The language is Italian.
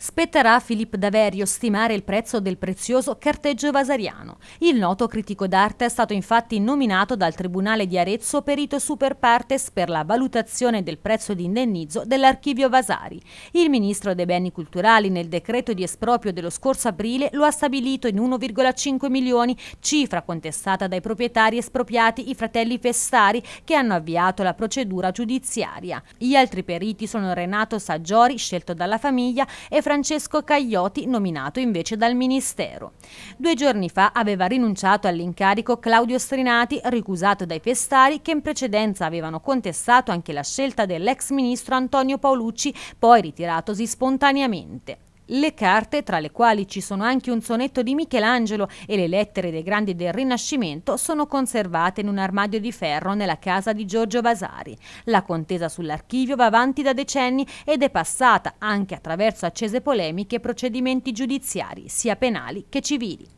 Spetterà a Filippo Daverio stimare il prezzo del prezioso carteggio vasariano. Il noto critico d'arte è stato infatti nominato dal Tribunale di Arezzo perito super partes per la valutazione del prezzo di indennizzo dell'archivio Vasari. Il ministro dei Beni Culturali nel decreto di esproprio dello scorso aprile lo ha stabilito in 1,5 milioni, cifra contestata dai proprietari espropriati i fratelli Festari che hanno avviato la procedura giudiziaria. Gli altri periti sono Renato Saggiori, scelto dalla famiglia, e Francesco Cagliotti, nominato invece dal Ministero. Due giorni fa aveva rinunciato all'incarico Claudio Strinati, ricusato dai festari, che in precedenza avevano contestato anche la scelta dell'ex ministro Antonio Paolucci, poi ritiratosi spontaneamente. Le carte, tra le quali ci sono anche un sonetto di Michelangelo e le lettere dei grandi del Rinascimento, sono conservate in un armadio di ferro nella casa di Giorgio Vasari. La contesa sull'archivio va avanti da decenni ed è passata anche attraverso accese polemiche e procedimenti giudiziari, sia penali che civili.